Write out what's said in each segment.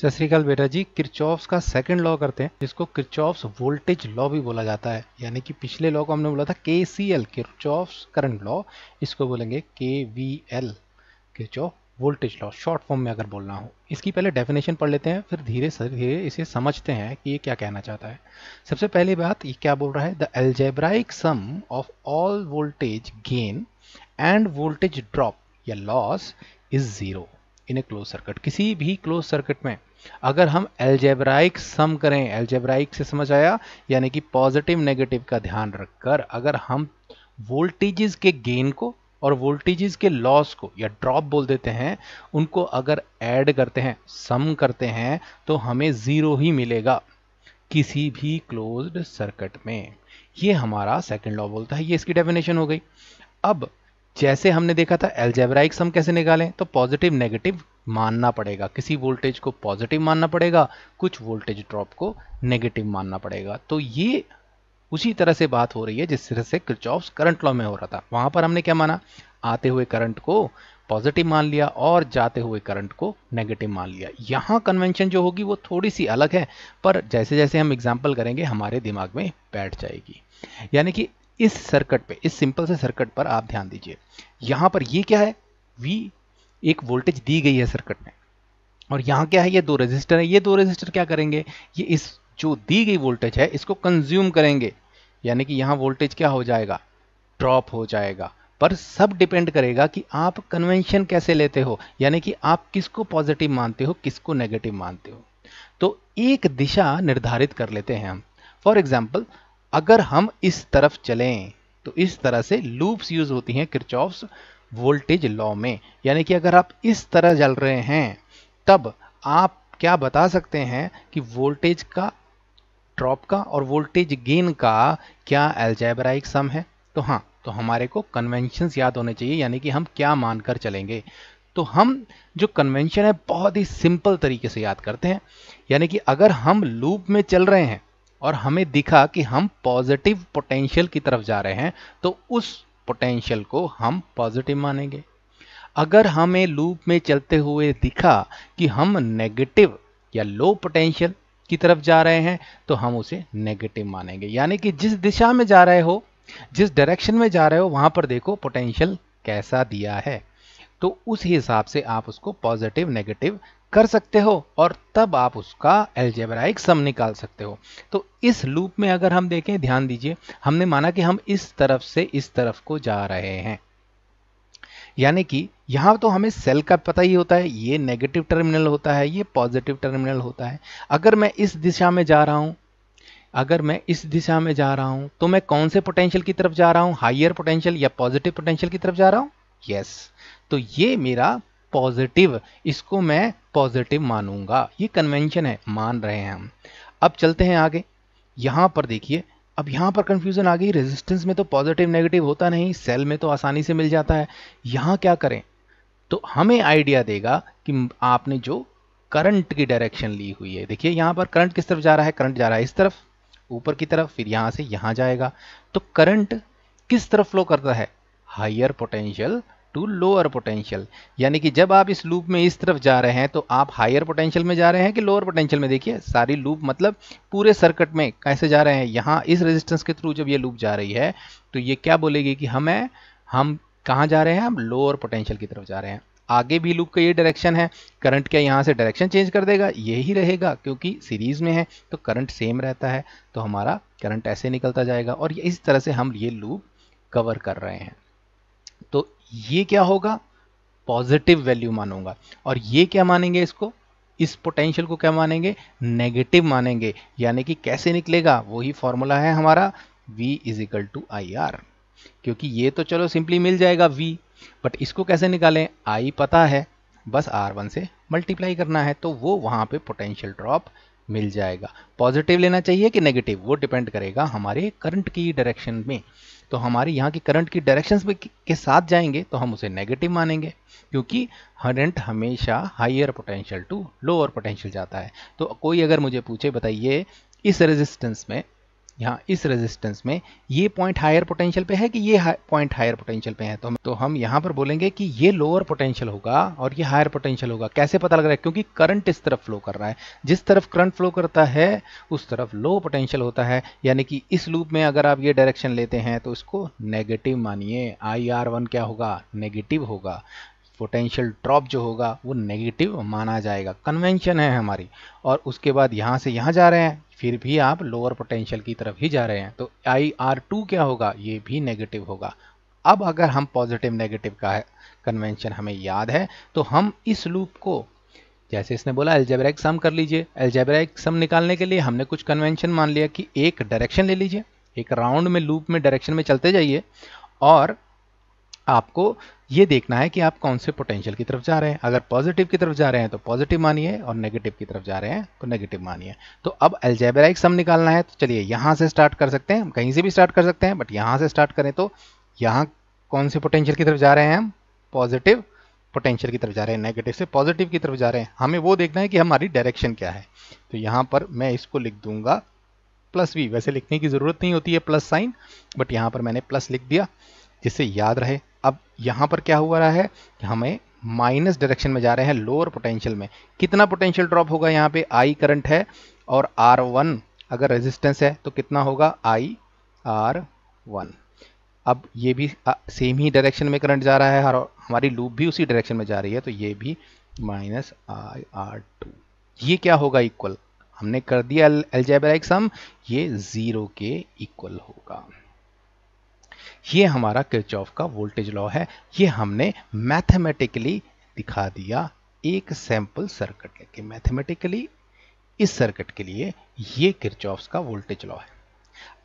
सत श्रीकाल बेटा जी किरचॉफ्स का सेकंड लॉ करते हैं जिसको किरचॉफ्स वोल्टेज लॉ भी बोला जाता है यानी कि पिछले लॉ को हमने बोला था K C L Kirchhoff's current law इसको बोलेंगे K V L Kirchhoff voltage law short form में अगर बोलना हो इसकी पहले डेफिनेशन पढ़ लेते हैं फिर धीरे धीरे इसे समझते हैं कि ये क्या कहना चाहता है सबसे पहली बात ये क्या बोल रहा है the algebraic sum of all voltage gain and voltage drop या loss is zero in a close circuit किसी भी क्लोज सर्किट में अगर हम एल्जेब्राइक सम करें एल्जेब्राइक से समझ आया यानी कि पॉजिटिव नेगेटिव का ध्यान रखकर अगर हम वोल्टेजेस के गेन को और वोल्टेजेस के लॉस को या ड्रॉप बोल देते हैं उनको अगर ऐड करते हैं सम करते हैं तो हमें ज़ीरो ही मिलेगा किसी भी क्लोज्ड सर्किट में ये हमारा सेकंड लॉ बोलता है ये इसकी डेफिनेशन हो गई अब जैसे हमने देखा था एल्जेब्राइक सम कैसे निकालें तो पॉजिटिव नेगेटिव मानना पड़ेगा किसी वोल्टेज को पॉजिटिव मानना पड़ेगा कुछ वोल्टेज ड्रॉप को नेगेटिव मानना पड़ेगा तो ये उसी तरह से बात हो रही है जिस तरह से क्रिचॉफ्स करंट लॉ में हो रहा था वहां पर हमने क्या माना आते हुए करंट को पॉजिटिव मान लिया और जाते हुए करंट को नेगेटिव मान लिया यहाँ कन्वेंशन जो होगी वो थोड़ी सी अलग है पर जैसे जैसे हम एग्जाम्पल करेंगे हमारे दिमाग में बैठ जाएगी यानी कि इस सर्किट पे इस सिंपल से सर्किट पर आप ध्यान दीजिए यहां पर ये क्या है वी एक वोल्टेज दी गई है सर्किट में और यहां क्या है ये दो रेजिस्टर है ये दो रेजिस्टर क्या करेंगे ये इस जो दी गई वोल्टेज है इसको कंज्यूम करेंगे यानी कि यहां वोल्टेज क्या हो जाएगा ड्रॉप हो जाएगा पर सब डिपेंड करेगा कि आप कन्वेंशन कैसे लेते हो यानी कि आप किसको पॉजिटिव मानते हो किसको नेगेटिव मानते हो तो एक दिशा निर्धारित कर लेते हैं हम फॉर एग्जाम्पल अगर हम इस तरफ चलें तो इस तरह से लूप्स यूज होती हैं क्रिचॉफ्स वोल्टेज लॉ में यानी कि अगर आप इस तरह जल रहे हैं तब आप क्या बता सकते हैं कि वोल्टेज का ड्रॉप का और वोल्टेज गेन का क्या एल्जैबराइक सम है तो हाँ तो हमारे को कन्वेंशंस याद होने चाहिए यानी कि हम क्या मानकर चलेंगे तो हम जो कन्वेंशन है बहुत ही सिंपल तरीके से याद करते हैं यानी कि अगर हम लूप में चल रहे हैं और हमें दिखा कि हम पॉजिटिव पोटेंशियल की तरफ जा रहे हैं तो उस पोटेंशियल को हम पॉजिटिव मानेंगे अगर हमें लूप में चलते हुए दिखा कि हम नेगेटिव या लो पोटेंशियल की तरफ जा रहे हैं तो हम उसे नेगेटिव मानेंगे यानी कि जिस दिशा में जा रहे हो जिस डायरेक्शन में जा रहे हो वहां पर देखो पोटेंशियल कैसा दिया है तो उस हिसाब से आप उसको पॉजिटिव नेगेटिव कर सकते हो और तब आप उसका एल्जेबराइक सम निकाल सकते हो तो इस लूप में अगर हम देखें ध्यान दीजिए हमने माना कि हम इस तरफ से इस तरफ को जा रहे हैं यानी कि यहां तो हमें सेल का पता ही होता है ये नेगेटिव टर्मिनल होता है ये पॉजिटिव टर्मिनल होता है अगर मैं इस दिशा में जा रहा हूं अगर मैं इस दिशा में जा रहा हूं तो मैं कौन से पोटेंशियल की तरफ जा रहा हूं हाइयर पोटेंशियल या पॉजिटिव पोटेंशियल की तरफ जा रहा हूं यस yes. तो ये मेरा पॉजिटिव इसको मैं पॉजिटिव मानूंगा ये कन्वेंशन है मान रहे हैं हम अब चलते हैं आगे यहां पर देखिए अब यहां पर कंफ्यूजन आ गई रेजिस्टेंस में तो पॉजिटिव नेगेटिव होता नहीं सेल में तो आसानी से मिल जाता है यहां क्या करें तो हमें आइडिया देगा कि आपने जो करंट की डायरेक्शन ली हुई है देखिए यहां पर करंट किस तरफ जा रहा है करंट जा रहा है इस तरफ ऊपर की तरफ फिर यहां से यहां जाएगा तो करंट किस तरफ फ्लो करता है higher potential to lower potential यानी कि जब आप इस लूप में इस तरफ जा रहे हैं तो आप हायर पोटेंशियल में जा रहे हैं कि लोअर पोटेंशियल में देखिए सारी लूप मतलब पूरे सर्किट में कैसे जा रहे हैं यहाँ इस रेजिस्टेंस के थ्रू जब ये लूप जा रही है तो ये क्या बोलेगी कि हमें हम कहाँ जा रहे हैं हम लोअर पोटेंशियल की तरफ जा रहे हैं आगे भी लूप का ये डायरेक्शन है करंट क्या यहाँ से डायरेक्शन चेंज कर देगा यही रहेगा क्योंकि सीरीज़ में है तो करंट सेम रहता है तो हमारा करंट ऐसे निकलता जाएगा और इस तरह से हम ये लूप कवर कर रहे हैं तो ये क्या होगा पॉजिटिव वैल्यू मानूंगा और ये क्या मानेंगे इसको इस पोटेंशियल को क्या मानेंगे नेगेटिव मानेंगे यानी कि कैसे निकलेगा वही फॉर्मूला है हमारा v is equal to I R क्योंकि ये तो चलो सिंपली मिल जाएगा v बट इसको कैसे निकालें i पता है बस r1 से मल्टीप्लाई करना है तो वो वहां पे पोटेंशियल ड्रॉप मिल जाएगा पॉजिटिव लेना चाहिए कि नेगेटिव वो डिपेंड करेगा हमारे करंट की डायरेक्शन में तो हमारे यहाँ की करंट की डायरेक्शंस के साथ जाएंगे तो हम उसे नेगेटिव मानेंगे क्योंकि करंट हमेशा higher potential to lower potential जाता है तो कोई अगर मुझे पूछे बताइए इस रेजिस्टेंस में यहाँ इस रेजिस्टेंस में ये पॉइंट हायर पोटेंशियल पे है कि ये पॉइंट हायर पोटेंशियल पे है तो हम तो हम यहाँ पर बोलेंगे कि ये लोअर पोटेंशियल होगा और ये हायर पोटेंशियल होगा कैसे पता लग रहा है क्योंकि करंट इस तरफ फ्लो कर रहा है जिस तरफ करंट फ्लो करता है उस तरफ लो पोटेंशियल होता है यानी कि इस लूप में अगर आप ये डायरेक्शन लेते हैं तो इसको नेगेटिव मानिए आई आर वन क्या होगा नेगेटिव होगा पोटेंशियल ड्रॉप जो होगा वो नेगेटिव माना जाएगा कन्वेंशन है हमारी और उसके बाद यहाँ से यहाँ जा रहे हैं फिर भी आप लोअर पोटेंशियल की तरफ ही जा रहे हैं तो आई आर टू क्या होगा ये भी नेगेटिव होगा अब अगर हम पॉजिटिव नेगेटिव का है कन्वेंशन हमें याद है तो हम इस लूप को जैसे इसने बोला एल्जेब्रैक सम कर लीजिए एल्जेब्रैक सम निकालने के लिए हमने कुछ कन्वेंशन मान लिया कि एक डायरेक्शन ले लीजिए एक राउंड में लूप में डायरेक्शन में चलते जाइए और आपको ये देखना है कि आप कौन से पोटेंशियल की तरफ जा रहे हैं अगर पॉजिटिव की तरफ जा रहे हैं तो पॉजिटिव मानिए और नेगेटिव की तरफ जा रहे हैं तो नेगेटिव मानिए तो अब एल्जेबराइक सम निकालना है तो चलिए यहाँ से स्टार्ट कर सकते हैं हम कहीं से भी स्टार्ट कर सकते हैं बट यहाँ से स्टार्ट करें तो यहाँ कौन से पोटेंशियल की तरफ जा रहे हैं हम पॉजिटिव पोटेंशियल की तरफ जा रहे हैं नेगेटिव से पॉजिटिव की तरफ जा रहे हैं हमें वो देखना है कि हमारी डायरेक्शन क्या है तो यहाँ पर मैं इसको लिख दूंगा प्लस वी वैसे लिखने की ज़रूरत नहीं होती है प्लस साइन बट यहाँ पर मैंने प्लस लिख दिया जिससे याद रहे अब यहां पर क्या हुआ रहा है हमें माइनस डायरेक्शन में जा रहे हैं लोअर पोटेंशियल में कितना पोटेंशियल ड्रॉप होगा यहाँ पे आई करंट है और आर वन अगर रेजिस्टेंस है तो कितना होगा आई आर वन अब ये भी सेम ही डायरेक्शन में करंट जा रहा है और हमारी लूप भी उसी डायरेक्शन में जा रही है तो ये भी माइनस आई आर टू ये क्या होगा इक्वल हमने कर दिया एल्जेब्राइक सम ये ज़ीरो के इक्वल होगा ये हमारा किरचॉफ का वोल्टेज लॉ है ये हमने मैथमेटिकली दिखा दिया एक सैंपल सर्किट लेके मैथमेटिकली इस सर्किट के लिए ये किरचॉफ्स का वोल्टेज लॉ है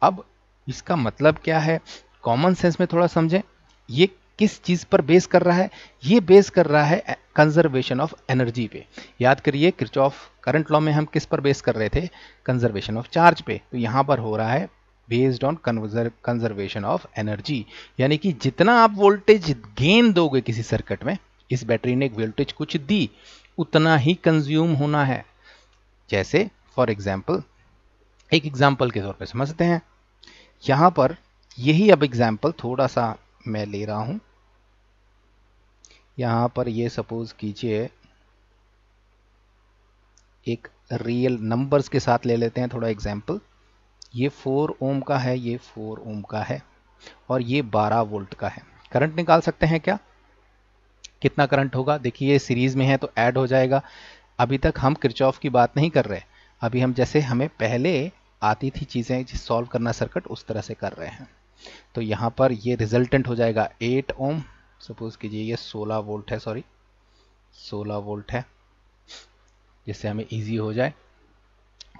अब इसका मतलब क्या है कॉमन सेंस में थोड़ा समझें ये किस चीज़ पर बेस कर रहा है ये बेस कर रहा है कंजर्वेशन ऑफ एनर्जी पे याद करिए किरचॉफ करंट लॉ में हम किस पर बेस कर रहे थे कंजर्वेशन ऑफ चार्ज पे तो यहां पर हो रहा है based on conservation of energy यानी कि जितना आप वोल्टेज गेन दोगे किसी सर्किट में इस बैटरी ने वोल्टेज कुछ दी उतना ही कंज्यूम होना है जैसे फॉर एग्जाम्पल एक एग्जाम्पल के तौर पर समझते हैं यहां पर यही अब एग्जाम्पल थोड़ा सा मैं ले रहा हूं यहां पर ये सपोज कीजिए एक रियल नंबर्स के साथ ले लेते हैं थोड़ा एग्जाम्पल ये फोर ओम का है ये फोर ओम का है और ये बारह वोल्ट का है करंट निकाल सकते हैं क्या कितना करंट होगा देखिए ये सीरीज में है तो ऐड हो जाएगा अभी तक हम क्रिचॉफ की बात नहीं कर रहे अभी हम जैसे हमें पहले आती थी चीज़ें सॉल्व करना सर्किट उस तरह से कर रहे हैं तो यहां पर ये रिजल्टेंट हो जाएगा 8 ओम सपोज कीजिए ये 16 वोल्ट है सॉरी 16 वोल्ट है जिससे हमें इजी हो जाए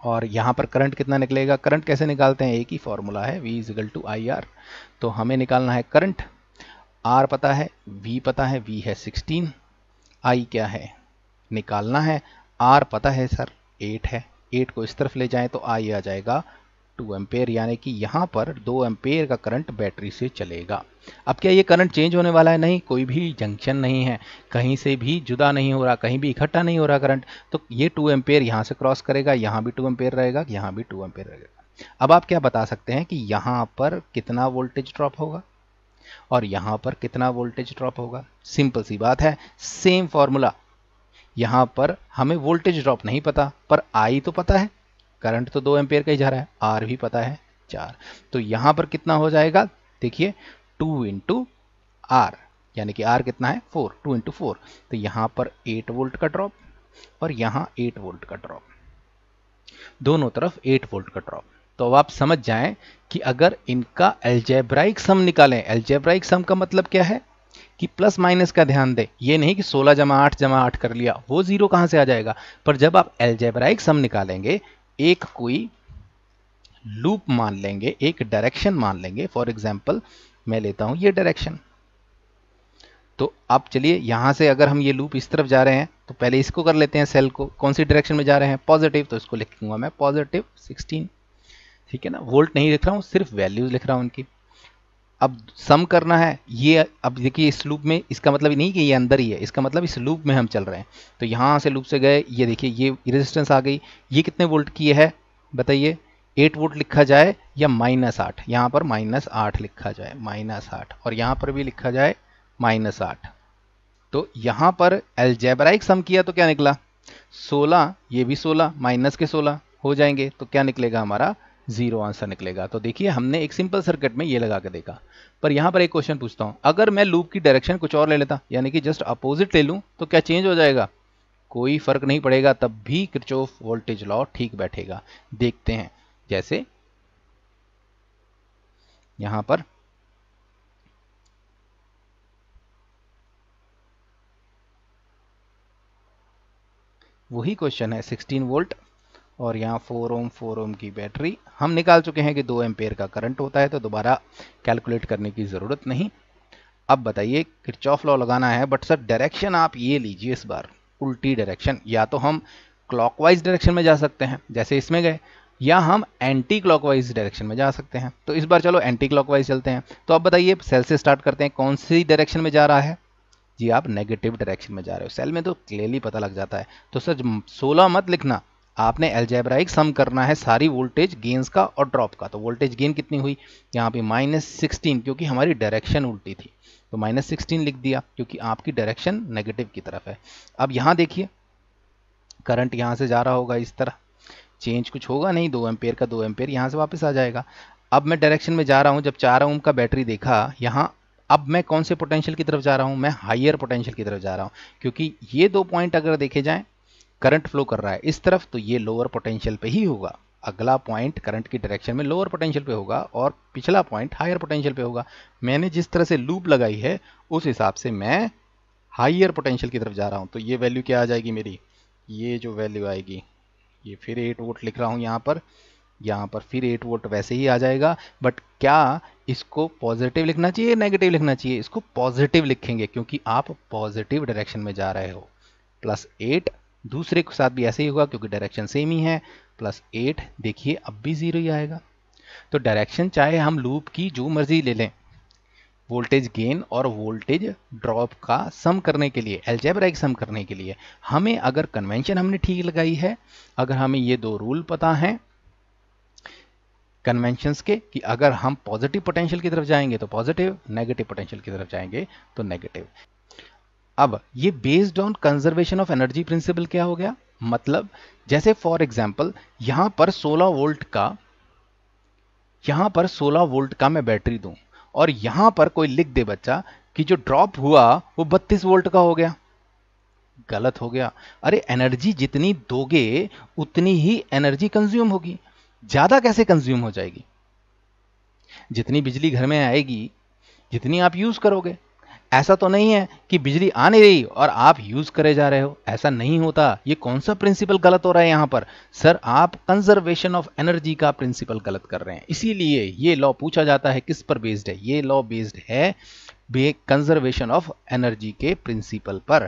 और यहाँ पर करंट कितना निकलेगा करंट कैसे निकालते हैं एक ही फॉर्मूला है V equal to I R तो हमें निकालना है करंट R पता है V पता है V है 16 I क्या है निकालना है R पता है सर 8 है 8 को इस तरफ ले जाएं तो I आ जाएगा टू एम्पेयर यानी कि यहाँ पर दो एम्पेयर का करंट बैटरी से चलेगा अब क्या ये करंट चेंज होने वाला है नहीं कोई भी जंक्शन नहीं है कहीं से भी जुदा नहीं हो रहा कहीं भी इकट्ठा नहीं हो रहा करंट तो ये टू एम्पेयर यहाँ से क्रॉस करेगा यहाँ भी टू एम्पेयर रहेगा यहाँ भी टू एम्पेयर रहेगा अब आप क्या बता सकते हैं कि यहाँ पर कितना वोल्टेज ड्रॉप होगा और यहाँ पर कितना वोल्टेज ड्रॉप होगा सिंपल सी बात है सेम फॉर्मूला यहाँ पर हमें वोल्टेज ड्रॉप नहीं पता पर आई तो पता है करंट तो दो एम्पेयर का ही जा रहा है आर भी पता है चार तो यहां पर कितना हो जाएगा देखिए टू इंटू आर यानी कि आर कितना है फोर टू इंटू फोर तो यहां पर एट वोल्ट का ड्रॉप और यहां एट वोल्ट का ड्रॉप दोनों तरफ एट वोल्ट का ड्रॉप तो अब आप समझ जाएं कि अगर इनका एल्जेब्राइक सम निकालें एल्जेब्राइक सम का मतलब क्या है कि प्लस माइनस का ध्यान दें ये नहीं कि 16 जमा आठ जमा आठ कर लिया वो जीरो कहां से आ जाएगा पर जब आप एल्जेब्राइक सम निकालेंगे एक कोई लूप मान लेंगे एक डायरेक्शन मान लेंगे फॉर एग्जाम्पल मैं लेता हूं ये डायरेक्शन तो अब चलिए यहां से अगर हम ये लूप इस तरफ जा रहे हैं तो पहले इसको कर लेते हैं सेल को कौन सी डायरेक्शन में जा रहे हैं पॉजिटिव तो इसको लिखूंगा मैं पॉजिटिव 16 ठीक है ना वोल्ट नहीं लिख रहा हूं सिर्फ वैल्यूज लिख रहा हूं उनकी अब सम करना है ये अब देखिए इस लूप में इसका मतलब ये नहीं कि ये अंदर ही है इसका मतलब इस लूप में हम चल रहे हैं तो यहाँ से लूप से गए ये देखिए ये रेजिस्टेंस आ गई ये कितने वोल्ट की है बताइए एट वोल्ट लिखा जाए या माइनस आठ यहाँ पर माइनस आठ लिखा जाए माइनस आठ और यहाँ पर भी लिखा जाए माइनस आठ तो यहाँ पर एलजेबराइक सम किया तो क्या निकला सोलह ये भी सोलह माइनस के सोलह हो जाएंगे तो क्या निकलेगा हमारा जीरो आंसर निकलेगा तो देखिए हमने एक सिंपल सर्किट में ये लगा के देखा पर यहाँ पर एक क्वेश्चन पूछता हूँ अगर मैं लूप की डायरेक्शन कुछ और ले लेता यानी कि जस्ट अपोजिट ले लूँ तो क्या चेंज हो जाएगा कोई फर्क नहीं पड़ेगा तब भी क्रिचोफ वोल्टेज लॉ ठीक बैठेगा देखते हैं जैसे यहां पर वही क्वेश्चन है 16 वोल्ट और यहाँ फोर ओम फोर ओम की बैटरी हम निकाल चुके हैं कि दो एम्पेयर का करंट होता है तो दोबारा कैलकुलेट करने की ज़रूरत नहीं अब बताइए ऑफ लॉ लगाना है बट सर डायरेक्शन आप ये लीजिए इस बार उल्टी डायरेक्शन या तो हम क्लॉकवाइज डायरेक्शन में जा सकते हैं जैसे इसमें गए या हम एंटी क्लॉकवाइज डायरेक्शन में जा सकते हैं तो इस बार चलो एंटी क्लॉकवाइज चलते हैं तो आप बताइए सेल से स्टार्ट करते हैं कौन सी डायरेक्शन में जा रहा है जी आप नेगेटिव डायरेक्शन में जा रहे हो सेल में तो क्लियरली पता लग जाता है तो सर सोलह मत लिखना आपने एल्जेब्राइक सम करना है सारी वोल्टेज गेंस का और ड्रॉप का तो वोल्टेज गेन कितनी हुई यहाँ पे माइनस सिक्सटीन क्योंकि हमारी डायरेक्शन उल्टी थी तो माइनस सिक्सटीन लिख दिया क्योंकि आपकी डायरेक्शन नेगेटिव की तरफ है अब यहाँ देखिए करंट यहाँ से जा रहा होगा इस तरह चेंज कुछ होगा नहीं दो एम्पेयर का दो एम्पेयर यहाँ से वापस आ जाएगा अब मैं डायरेक्शन में जा रहा हूँ जब चार ओम का बैटरी देखा यहाँ अब मैं कौन से पोटेंशियल की तरफ जा रहा हूँ मैं हायर पोटेंशियल की तरफ जा रहा हूँ क्योंकि ये दो पॉइंट अगर देखे जाएँ करंट फ्लो कर रहा है इस तरफ तो ये लोअर पोटेंशियल पे ही होगा अगला पॉइंट करंट की डायरेक्शन में लोअर पोटेंशियल पे होगा और पिछला पॉइंट हायर पोटेंशियल पे होगा मैंने जिस तरह से लूप लगाई है उस हिसाब से मैं हायर पोटेंशियल की तरफ जा रहा हूँ तो ये वैल्यू क्या आ जाएगी मेरी ये जो वैल्यू आएगी ये फिर एट वोट लिख रहा हूँ यहाँ पर यहाँ पर फिर एट वोट वैसे ही आ जाएगा बट क्या इसको पॉजिटिव लिखना चाहिए नेगेटिव लिखना चाहिए इसको पॉजिटिव लिखेंगे क्योंकि आप पॉजिटिव डायरेक्शन में जा रहे हो प्लस एट दूसरे के साथ भी ऐसे ही होगा क्योंकि डायरेक्शन सेम ही है प्लस एट देखिए अब भी ज़ीरो ही आएगा तो डायरेक्शन चाहे हम लूप की जो मर्जी ले लें वोल्टेज गेन और वोल्टेज ड्रॉप का सम करने के लिए एल्जेब्राइक सम करने के लिए हमें अगर कन्वेंशन हमने ठीक लगाई है अगर हमें ये दो रूल पता हैं कन्वेंशंस के कि अगर हम पॉजिटिव पोटेंशियल की तरफ जाएंगे तो पॉजिटिव नेगेटिव पोटेंशियल की तरफ जाएंगे तो नेगेटिव अब ये based on conservation of energy principle क्या हो गया मतलब जैसे फॉर एग्जाम्पल यहां पर 16 वोल्ट का यहां पर 16 वोल्ट का मैं बैटरी दूं और यहां पर कोई लिख दे बच्चा कि जो ड्रॉप हुआ वो 32 वोल्ट का हो गया गलत हो गया अरे एनर्जी जितनी दोगे उतनी ही एनर्जी कंज्यूम होगी ज्यादा कैसे कंज्यूम हो जाएगी जितनी बिजली घर में आएगी जितनी आप यूज करोगे ऐसा तो नहीं है कि बिजली आ नहीं रही और आप यूज करे जा रहे हो ऐसा नहीं होता ये कौन सा प्रिंसिपल गलत हो रहा है यहाँ पर सर आप कंजर्वेशन ऑफ एनर्जी का प्रिंसिपल गलत कर रहे हैं इसीलिए ये लॉ पूछा जाता है किस पर बेस्ड है ये लॉ बेस्ड है कंजर्वेशन ऑफ एनर्जी के प्रिंसिपल पर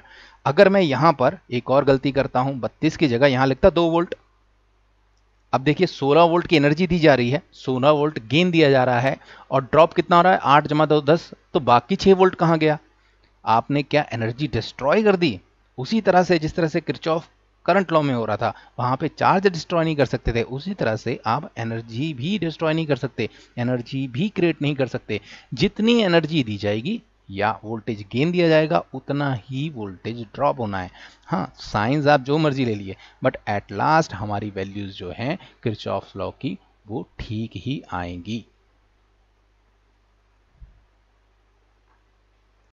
अगर मैं यहाँ पर एक और गलती करता हूँ बत्तीस की जगह यहाँ लिखता दो वोल्ट अब देखिए 16 वोल्ट की एनर्जी दी जा रही है 16 वोल्ट गेन दिया जा रहा है और ड्रॉप कितना हो रहा है आठ जमा दो दस तो बाकी छह वोल्ट कहाँ गया आपने क्या एनर्जी डिस्ट्रॉय कर दी उसी तरह से जिस तरह से क्रिचॉफ करंट लॉ में हो रहा था वहाँ पे चार्ज डिस्ट्रॉय नहीं कर सकते थे उसी तरह से आप एनर्जी भी डिस्ट्रॉय नहीं कर सकते एनर्जी भी क्रिएट नहीं कर सकते जितनी एनर्जी दी जाएगी या वोल्टेज गेन दिया जाएगा उतना ही वोल्टेज ड्रॉप होना है हाँ साइंस आप जो मर्जी ले लिए बट एट लास्ट हमारी वैल्यूज़ जो हैं क्रिच ऑफ लॉ की वो ठीक ही आएंगी